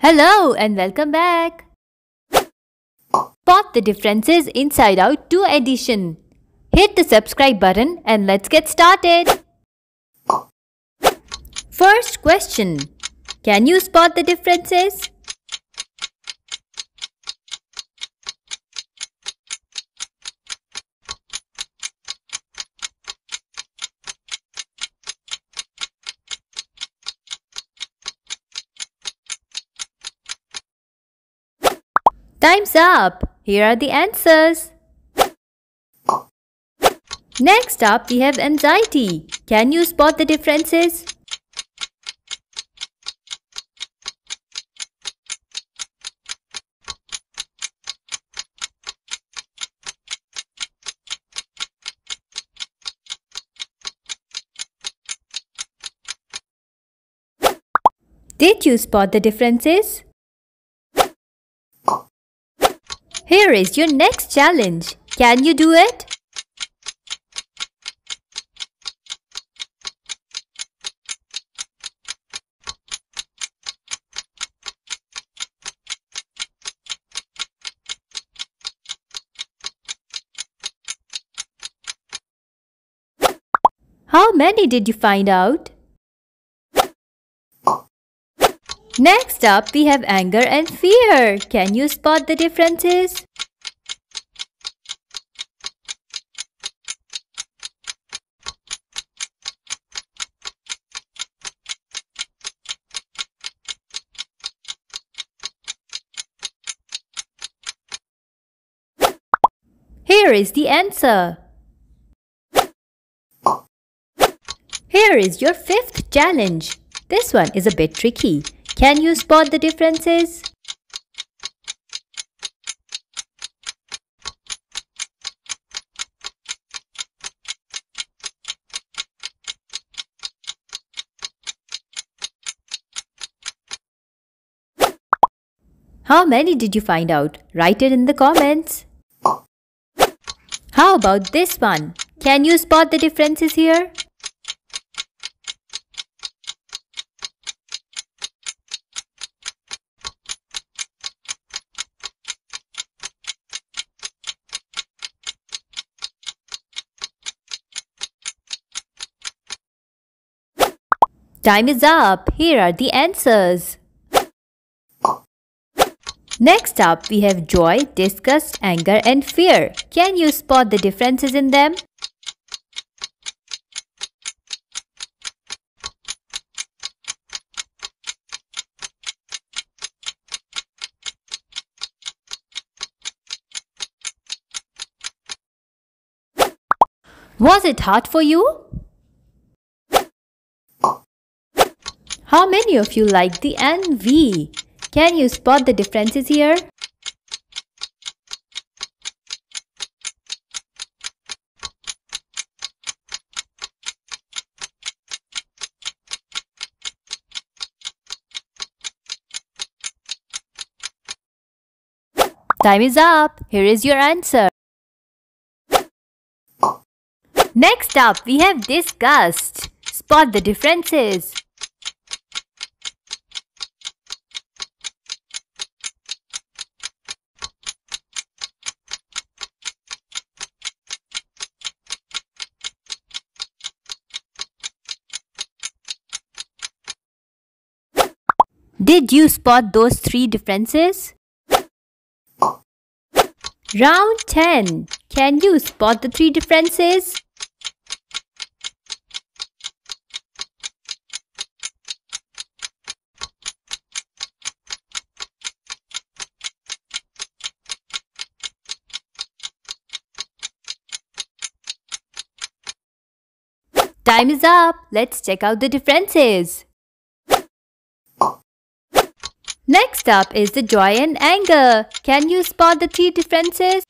Hello and welcome back. Spot the differences inside out 2 edition. Hit the subscribe button and let's get started. First question. Can you spot the differences? Time's up. Here are the answers. Next up, we have anxiety. Can you spot the differences? Did you spot the differences? Here is your next challenge. Can you do it? How many did you find out? Next up, we have anger and fear. Can you spot the differences? Here is the answer. Here is your fifth challenge. This one is a bit tricky. Can you spot the differences? How many did you find out? Write it in the comments. How about this one? Can you spot the differences here? Time is up. Here are the answers. Next up, we have joy, disgust, anger and fear. Can you spot the differences in them? Was it hard for you? How many of you like the NV? Can you spot the differences here? Time is up. Here is your answer. Next up, we have discussed. Spot the differences. Did you spot those three differences? Round 10. Can you spot the three differences? Time is up. Let's check out the differences. Next up is the joy and anger. Can you spot the three differences?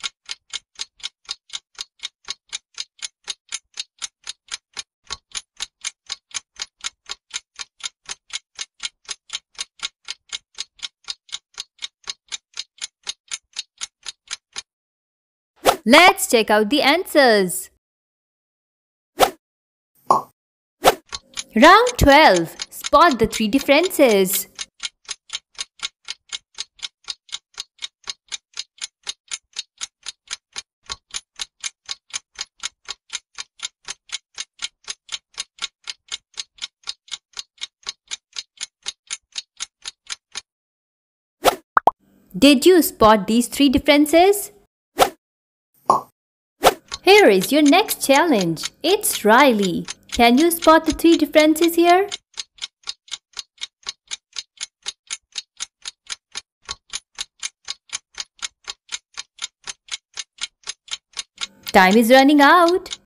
Let's check out the answers. Round 12. Spot the three differences. Did you spot these three differences? Here is your next challenge. It's Riley. Can you spot the three differences here? Time is running out.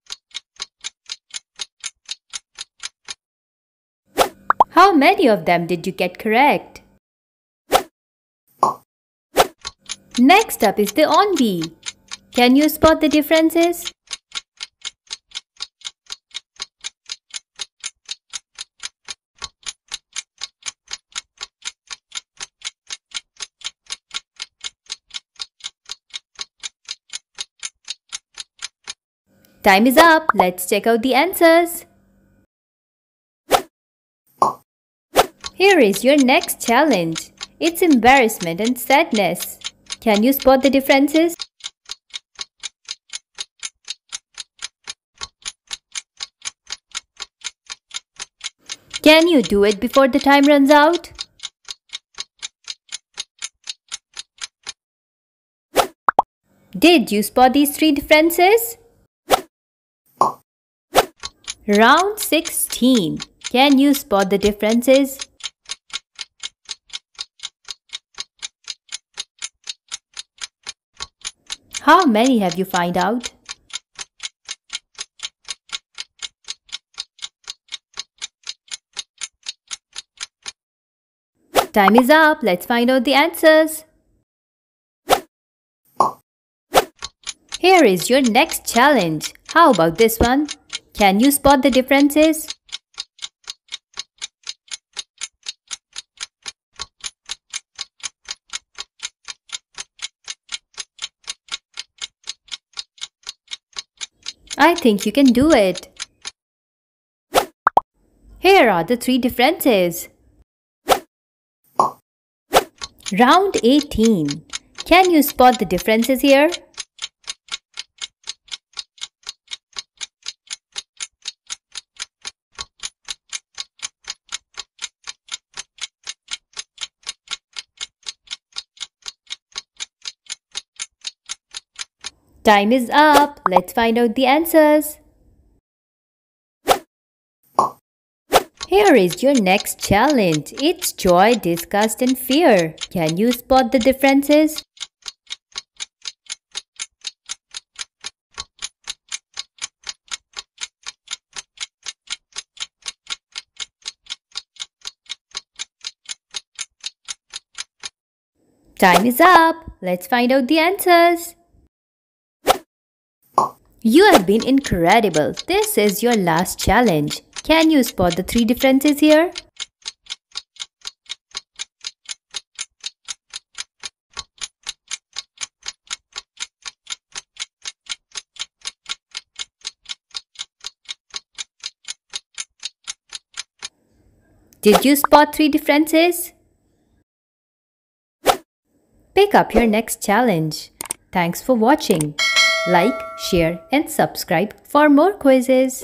How many of them did you get correct? Next up is the on Can you spot the differences? Time is up. Let's check out the answers. Here is your next challenge. It's embarrassment and sadness. Can you spot the differences? Can you do it before the time runs out? Did you spot these three differences? Round 16. Can you spot the differences? How many have you find out? Time is up. Let's find out the answers. Here is your next challenge. How about this one? Can you spot the differences? I think you can do it. Here are the three differences. Round 18. Can you spot the differences here? Time is up. Let's find out the answers. Here is your next challenge. It's joy, disgust and fear. Can you spot the differences? Time is up. Let's find out the answers. You have been incredible. This is your last challenge. Can you spot the three differences here? Did you spot three differences? Pick up your next challenge. Thanks for watching. Like, share and subscribe for more quizzes.